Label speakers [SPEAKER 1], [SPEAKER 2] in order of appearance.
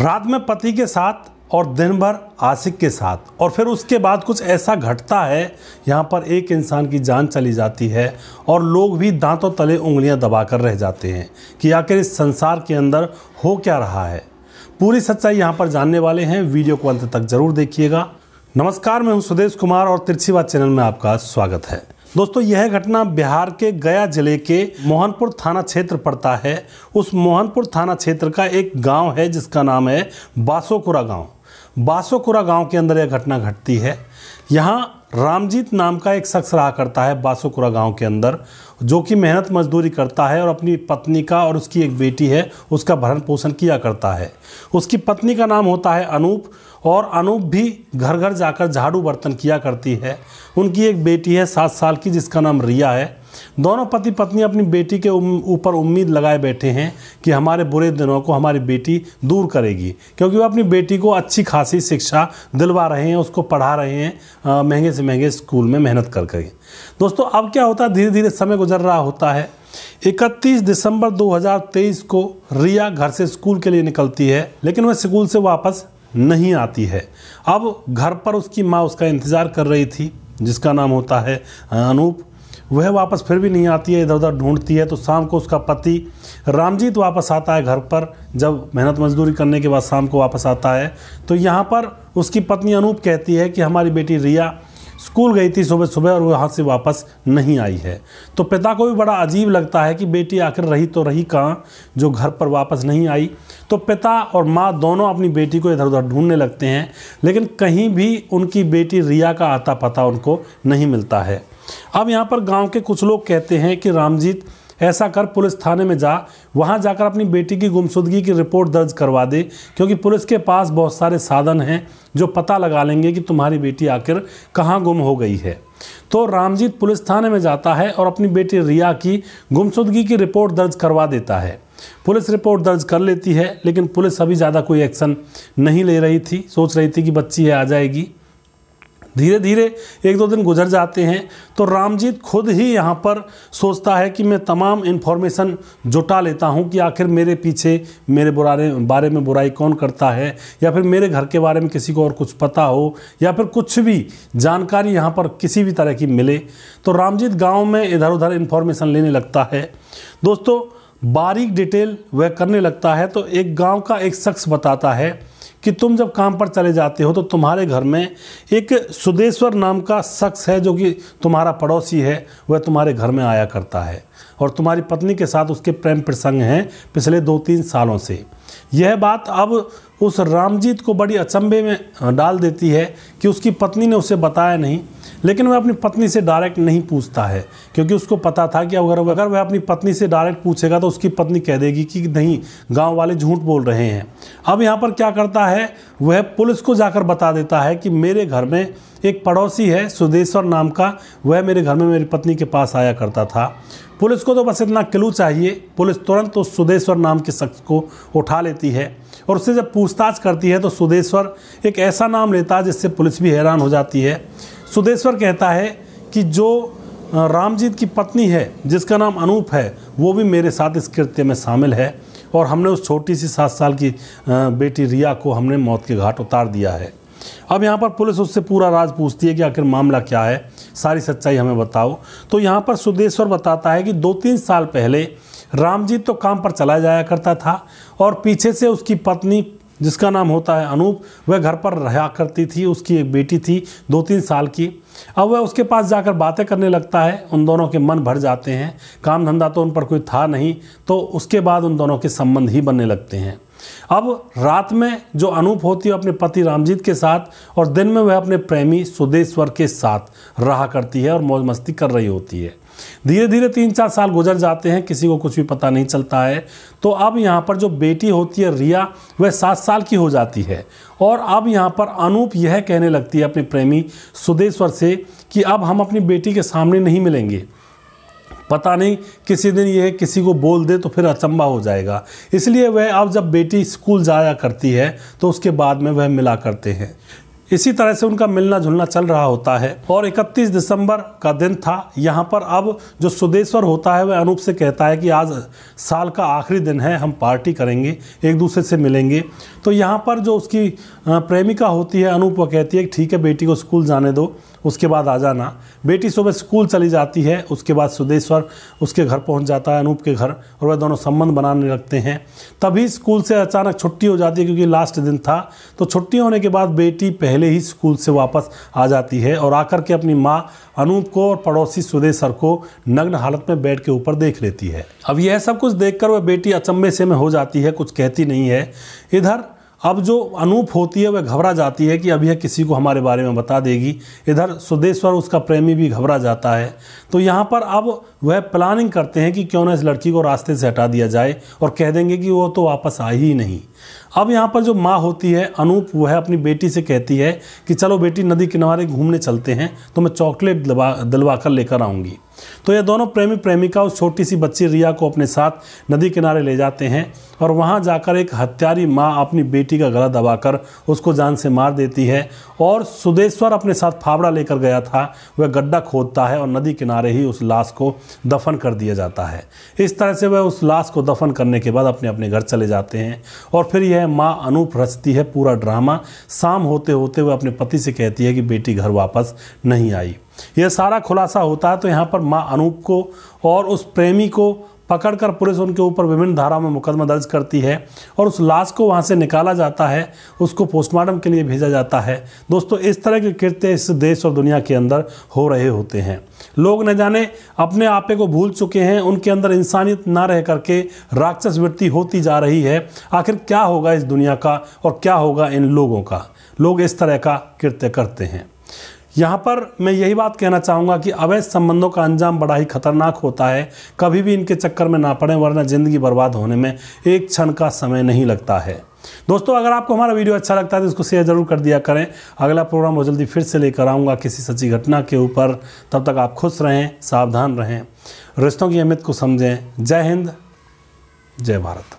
[SPEAKER 1] रात में पति के साथ और दिन भर आशिक के साथ और फिर उसके बाद कुछ ऐसा घटता है यहाँ पर एक इंसान की जान चली जाती है और लोग भी दांतों तले उंगलियाँ दबाकर रह जाते हैं कि आखिर इस संसार के अंदर हो क्या रहा है पूरी सच्चाई यहाँ पर जानने वाले हैं वीडियो को अंत तक जरूर देखिएगा नमस्कार मैं हूँ सुदेश कुमार और तिरछी चैनल में आपका स्वागत है दोस्तों यह घटना बिहार के गया जिले के मोहनपुर थाना क्षेत्र पड़ता है उस मोहनपुर थाना क्षेत्र का एक गांव है जिसका नाम है बासोकुरा गांव बासोकुरा गांव के अंदर यह घटना घटती है यहाँ रामजीत नाम का एक शख्स रहा करता है बासोकुरा गांव के अंदर जो कि मेहनत मजदूरी करता है और अपनी पत्नी का और उसकी एक बेटी है उसका भरण पोषण किया करता है उसकी पत्नी का नाम होता है अनूप और अनूप भी घर घर जाकर झाड़ू बर्तन किया करती है उनकी एक बेटी है सात साल की जिसका नाम रिया है दोनों पति पत्नी अपनी बेटी के ऊपर उम, उम्मीद लगाए बैठे हैं कि हमारे बुरे दिनों को हमारी बेटी दूर करेगी क्योंकि वो अपनी बेटी को अच्छी खासी शिक्षा दिलवा रहे हैं उसको पढ़ा रहे हैं महंगे से महंगे स्कूल में मेहनत कर करके दोस्तों अब क्या होता है धीरे धीरे समय गुजर रहा होता है 31 दिसंबर 2023 को रिया घर से स्कूल के लिए निकलती है लेकिन वह स्कूल से वापस नहीं आती है अब घर पर उसकी माँ उसका इंतज़ार कर रही थी जिसका नाम होता है अनूप वह वापस फिर भी नहीं आती है इधर उधर ढूंढती है तो शाम को उसका पति रामजीत वापस आता है घर पर जब मेहनत मजदूरी करने के बाद शाम को वापस आता है तो यहाँ पर उसकी पत्नी अनूप कहती है कि हमारी बेटी रिया स्कूल गई थी सुबह सुबह और वहाँ से वापस नहीं आई है तो पिता को भी बड़ा अजीब लगता है कि बेटी आखिर रही तो रही कहाँ जो घर पर वापस नहीं आई तो पिता और माँ दोनों अपनी बेटी को इधर उधर ढूंढने लगते हैं लेकिन कहीं भी उनकी बेटी रिया का आता पता उनको नहीं मिलता है अब यहाँ पर गाँव के कुछ लोग कहते हैं कि रामजीत ऐसा कर पुलिस थाने में जा वहाँ जाकर अपनी बेटी की गुमशुदगी की रिपोर्ट दर्ज करवा दे क्योंकि पुलिस के पास बहुत सारे साधन हैं जो पता लगा लेंगे कि तुम्हारी बेटी आखिर कहाँ गुम हो गई है तो रामजीत पुलिस थाने में जाता है और अपनी बेटी रिया की गुमशुदगी की रिपोर्ट दर्ज करवा देता है पुलिस रिपोर्ट दर्ज कर लेती है लेकिन पुलिस अभी ज़्यादा कोई एक्शन नहीं ले रही थी सोच रही थी कि बच्ची है आ जाएगी धीरे धीरे एक दो दिन गुजर जाते हैं तो रामजीत खुद ही यहाँ पर सोचता है कि मैं तमाम इन्फॉर्मेशन जुटा लेता हूँ कि आखिर मेरे पीछे मेरे बुराने बारे में बुराई कौन करता है या फिर मेरे घर के बारे में किसी को और कुछ पता हो या फिर कुछ भी जानकारी यहाँ पर किसी भी तरह की मिले तो रामजीत गाँव में इधर उधर इन्फॉर्मेशन लेने लगता है दोस्तों बारीक डिटेल वह करने लगता है तो एक गाँव का एक शख्स बताता है कि तुम जब काम पर चले जाते हो तो तुम्हारे घर में एक सुदेश्वर नाम का शख्स है जो कि तुम्हारा पड़ोसी है वह तुम्हारे घर में आया करता है और तुम्हारी पत्नी के साथ उसके प्रेम प्रसंग हैं पिछले दो तीन सालों से यह बात अब उस रामजीत को बड़ी अचंभे में डाल देती है कि उसकी पत्नी ने उसे बताया नहीं लेकिन वह अपनी पत्नी से डायरेक्ट नहीं पूछता है क्योंकि उसको पता था कि अगर अगर वह अपनी पत्नी से डायरेक्ट पूछेगा तो उसकी पत्नी कह देगी कि नहीं गांव वाले झूठ बोल रहे हैं अब यहाँ पर क्या करता है वह पुलिस को जाकर बता देता है कि मेरे घर में एक पड़ोसी है सुदेश्वर नाम का वह मेरे घर में मेरी पत्नी के पास आया करता था पुलिस को तो बस इतना क्लू चाहिए पुलिस तुरंत उस सुदेश्वर नाम के शख्स को उठा लेती है और उससे जब पूछ पूछताछ करती है तो सुदेश्वर एक ऐसा नाम लेता है जिससे पुलिस भी हैरान हो जाती है सुदेश्वर कहता है कि जो रामजीत की पत्नी है जिसका नाम अनूप है वो भी मेरे साथ इस कृत्य में शामिल है और हमने उस छोटी सी सात साल की बेटी रिया को हमने मौत के घाट उतार दिया है अब यहाँ पर पुलिस उससे पूरा राज पूछती है कि आखिर मामला क्या है सारी सच्चाई हमें बताओ तो यहाँ पर सुदेश्वर बताता है कि दो तीन साल पहले रामजीत तो काम पर चला जाया करता था और पीछे से उसकी पत्नी जिसका नाम होता है अनूप वह घर पर रहा करती थी उसकी एक बेटी थी दो तीन साल की अब वह उसके पास जाकर बातें करने लगता है उन दोनों के मन भर जाते हैं काम धंधा तो उन पर कोई था नहीं तो उसके बाद उन दोनों के संबंध ही बनने लगते हैं अब रात में जो अनूप होती है अपने पति रामजीत के साथ और दिन में वह अपने प्रेमी सुदेश्वर के साथ रहा करती है और मौज मस्ती कर रही होती है धीरे धीरे तीन चार साल गुजर जाते हैं किसी को कुछ भी पता नहीं चलता है तो अब यहाँ पर जो बेटी होती है रिया वह सात साल की हो जाती है और अब यहाँ पर अनूप यह कहने लगती है अपने प्रेमी सुदेश्वर से कि अब हम अपनी बेटी के सामने नहीं मिलेंगे पता नहीं किसी दिन यह किसी को बोल दे तो फिर अचंबा हो जाएगा इसलिए वह अब जब बेटी स्कूल जाया करती है तो उसके बाद में वह मिला करते हैं इसी तरह से उनका मिलना जुलना चल रहा होता है और 31 दिसंबर का दिन था यहाँ पर अब जो सुदेश्वर होता है वह अनूप से कहता है कि आज साल का आखिरी दिन है हम पार्टी करेंगे एक दूसरे से मिलेंगे तो यहाँ पर जो उसकी प्रेमिका होती है अनूप वह कहती है ठीक है बेटी को स्कूल जाने दो उसके बाद आ जाना बेटी सुबह स्कूल चली जाती है उसके बाद सुदेश्वर उसके घर पहुंच जाता है अनूप के घर और वह दोनों संबंध बनाने लगते हैं तभी स्कूल से अचानक छुट्टी हो जाती है क्योंकि लास्ट दिन था तो छुट्टी होने के बाद बेटी पहले पहले ही स्कूल से वापस आ जाती है और आकर के अपनी माँ अनूप को और पड़ोसी सुधे सर को नग्न हालत में बेड के ऊपर देख लेती है अब यह सब कुछ देखकर वह बेटी अचंभे से में हो जाती है कुछ कहती नहीं है इधर अब जो अनूप होती है वह घबरा जाती है कि अब यह किसी को हमारे बारे में बता देगी इधर सुदेश्वर उसका प्रेमी भी घबरा जाता है तो यहाँ पर अब वह प्लानिंग करते हैं कि क्यों ना इस लड़की को रास्ते से हटा दिया जाए और कह देंगे कि वो तो वापस आई ही नहीं अब यहाँ पर जो माँ होती है अनूप वह अपनी बेटी से कहती है कि चलो बेटी नदी किनारे घूमने चलते हैं तो मैं चॉकलेट दिलवा दिलवा कर लेकर आऊँगी तो ये दोनों प्रेमी प्रेमिका उस छोटी सी बच्ची रिया को अपने साथ नदी किनारे ले जाते हैं और वहाँ जाकर एक हत्यारी माँ अपनी बेटी का गला दबाकर उसको जान से मार देती है और सुदेश्वर अपने साथ फावड़ा लेकर गया था वह गड्ढा खोदता है और नदी किनारे ही उस लाश को दफन कर दिया जाता है इस तरह से वह उस लाश को दफन करने के बाद अपने अपने घर चले जाते हैं और फिर यह माँ अनूप रचती है पूरा ड्रामा शाम होते होते वह अपने पति से कहती है कि बेटी घर वापस नहीं आई यह सारा खुलासा होता है तो यहाँ पर माँ अनूप को और उस प्रेमी को पकड़कर पुलिस उनके ऊपर विभिन्न धाराओं में मुकदमा दर्ज करती है और उस लाश को वहाँ से निकाला जाता है उसको पोस्टमार्टम के लिए भेजा जाता है दोस्तों इस तरह के कृत्य इस देश और दुनिया के अंदर हो रहे होते हैं लोग न जाने अपने आपे को भूल चुके हैं उनके अंदर इंसानियत ना रह करके राक्षस वृत्ति होती जा रही है आखिर क्या होगा इस दुनिया का और क्या होगा इन लोगों का लोग इस तरह का कृत्य करते हैं यहाँ पर मैं यही बात कहना चाहूँगा कि अवैध संबंधों का अंजाम बड़ा ही खतरनाक होता है कभी भी इनके चक्कर में ना पड़ें वरना ज़िंदगी बर्बाद होने में एक क्षण का समय नहीं लगता है दोस्तों अगर आपको हमारा वीडियो अच्छा लगता है तो इसको शेयर जरूर कर दिया करें अगला प्रोग्राम बहुत जल्दी फिर से लेकर आऊँगा किसी सच्ची घटना के ऊपर तब तक आप खुश रहें सावधान रहें रिश्तों की अहमियत को समझें जय हिंद जय भारत